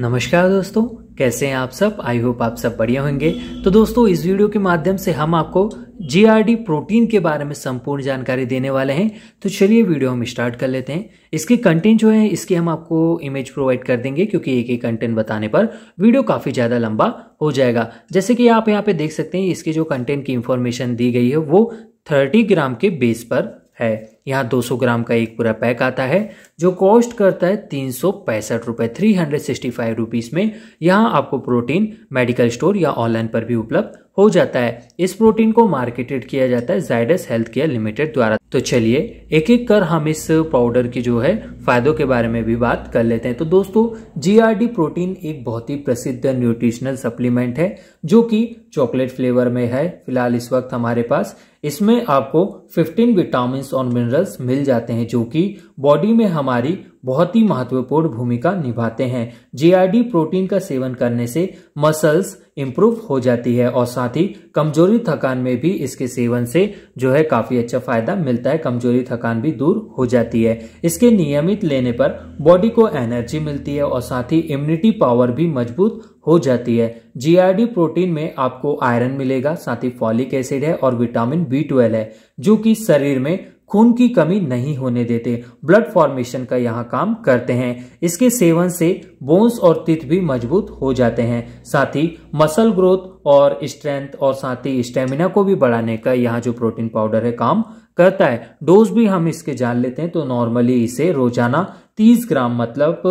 नमस्कार दोस्तों कैसे हैं आप सब आई होप आप सब बढ़िया होंगे तो दोस्तों इस वीडियो के माध्यम से हम आपको जीआरडी प्रोटीन के बारे में संपूर्ण जानकारी देने वाले हैं तो चलिए वीडियो हम स्टार्ट कर लेते हैं इसके कंटेंट जो है इसकी हम आपको इमेज प्रोवाइड कर देंगे क्योंकि एक एक कंटेंट बताने पर वीडियो काफ़ी ज़्यादा लंबा हो जाएगा जैसे कि आप यहाँ पे देख सकते हैं इसके जो कंटेंट की इंफॉर्मेशन दी गई है वो थर्टी ग्राम के बेस पर है यहाँ 200 ग्राम का एक पूरा पैक आता है जो कॉस्ट करता है तीन सौ पैंसठ रुपये three hundred sixty five rupees में यहाँ आपको प्रोटीन मेडिकल स्टोर या ऑनलाइन पर भी उपलब्ध हो जाता है इस प्रोटीन को मार्केटेड किया जाता है जाइडस हेल्थ केयर लिमिटेड द्वारा तो चलिए एक एक कर हम इस पाउडर की जो है फायदों के बारे में भी बात कर लेते हैं तो दोस्तों जीआरडी प्रोटीन एक बहुत ही प्रसिद्ध न्यूट्रिशनल सप्लीमेंट है जो कि चॉकलेट फ्लेवर में है फिलहाल इस वक्त हमारे पास इसमें आपको 15 विटामिन और मिनरल्स मिल जाते हैं जो कि बॉडी में हमारी बहुत ही महत्वपूर्ण भूमिका निभाते हैं जीआईडी प्रोटीन का सेवन करने से मसल्स इम्प्रूव हो जाती है और साथ ही कमजोरी थकान में भी इसके सेवन से जो है काफी अच्छा फायदा मिलता है कमजोरी थकान भी दूर हो जाती है इसके नियमित लेने पर बॉडी को एनर्जी मिलती है और साथ ही इम्यूनिटी पावर भी मजबूत हो जाती है जीआरडी प्रोटीन में आपको आयरन मिलेगा साथ ही फॉलिक एसिड है और विटामिन बी ट्वेल्व है जो की शरीर में खून की कमी नहीं होने देते ब्लड फॉर्मेशन का यहाँ काम करते हैं इसके सेवन से बोन्स और तिथ भी मजबूत हो जाते हैं साथ ही मसल ग्रोथ और स्ट्रेंथ और साथ ही स्टेमिना को भी बढ़ाने का यहाँ जो प्रोटीन पाउडर है काम करता है डोज भी हम इसके जान लेते हैं तो नॉर्मली इसे रोजाना 30 ग्राम मतलब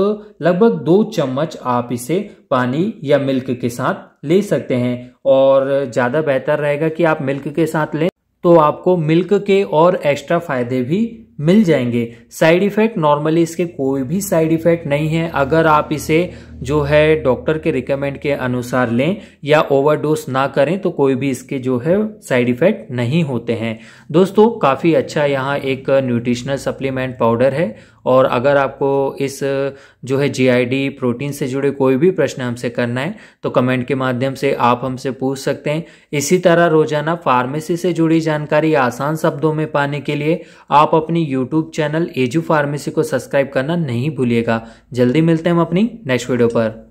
लगभग दो चम्मच आप इसे पानी या मिल्क के साथ ले सकते हैं और ज़्यादा बेहतर रहेगा कि आप मिल्क के साथ लें तो आपको मिल्क के और एक्स्ट्रा फायदे भी मिल जाएंगे साइड इफेक्ट नॉर्मली इसके कोई भी साइड इफेक्ट नहीं है अगर आप इसे जो है डॉक्टर के रिकमेंड के अनुसार लें या ओवरडोज ना करें तो कोई भी इसके जो है साइड इफेक्ट नहीं होते हैं दोस्तों काफ़ी अच्छा यहाँ एक न्यूट्रिशनल सप्लीमेंट पाउडर है और अगर आपको इस जो है जीआईडी प्रोटीन से जुड़े कोई भी प्रश्न हमसे करना है तो कमेंट के माध्यम से आप हमसे पूछ सकते हैं इसी तरह रोजाना फार्मेसी से जुड़ी जानकारी आसान शब्दों में पाने के लिए आप अपनी यूट्यूब चैनल एजू फार्मेसी को सब्सक्राइब करना नहीं भूलिएगा जल्दी मिलते हैं हम अपनी नेक्स्ट वीडियो पर